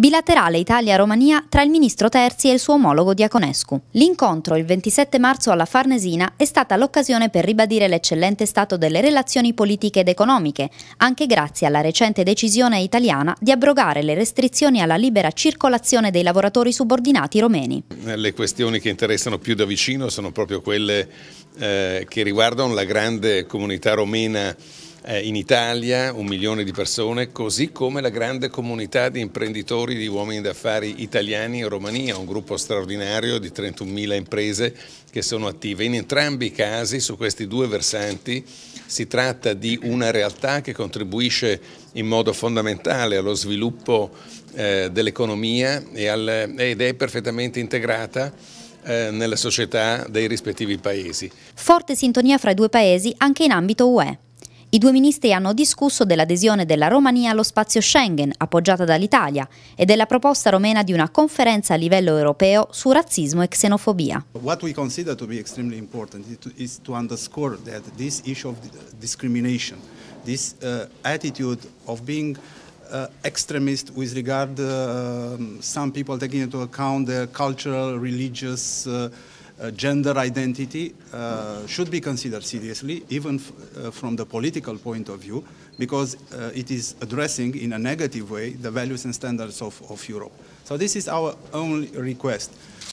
bilaterale Italia-Romania tra il ministro Terzi e il suo omologo Diaconescu. L'incontro il 27 marzo alla Farnesina è stata l'occasione per ribadire l'eccellente stato delle relazioni politiche ed economiche, anche grazie alla recente decisione italiana di abrogare le restrizioni alla libera circolazione dei lavoratori subordinati romeni. Le questioni che interessano più da vicino sono proprio quelle eh, che riguardano la grande comunità romena eh, in Italia un milione di persone, così come la grande comunità di imprenditori, di uomini d'affari italiani in Romania, un gruppo straordinario di 31.000 imprese che sono attive. In entrambi i casi, su questi due versanti, si tratta di una realtà che contribuisce in modo fondamentale allo sviluppo eh, dell'economia ed è perfettamente integrata eh, nella società dei rispettivi paesi. Forte sintonia fra i due paesi anche in ambito UE. I due ministri hanno discusso dell'adesione della Romania allo spazio Schengen, appoggiata dall'Italia, e della proposta romena di una conferenza a livello europeo su razzismo e xenofobia. What we consider to be extremely important is to underscore that this issue of discrimination, this uh, attitude of being uh, extremist with regard to uh, um, some people taking into account their cultural, religious uh, uh, gender identity uh, should be considered seriously, even uh, from the political point of view, because uh, it is addressing in a negative way the values and standards of, of Europe. So this is our only request.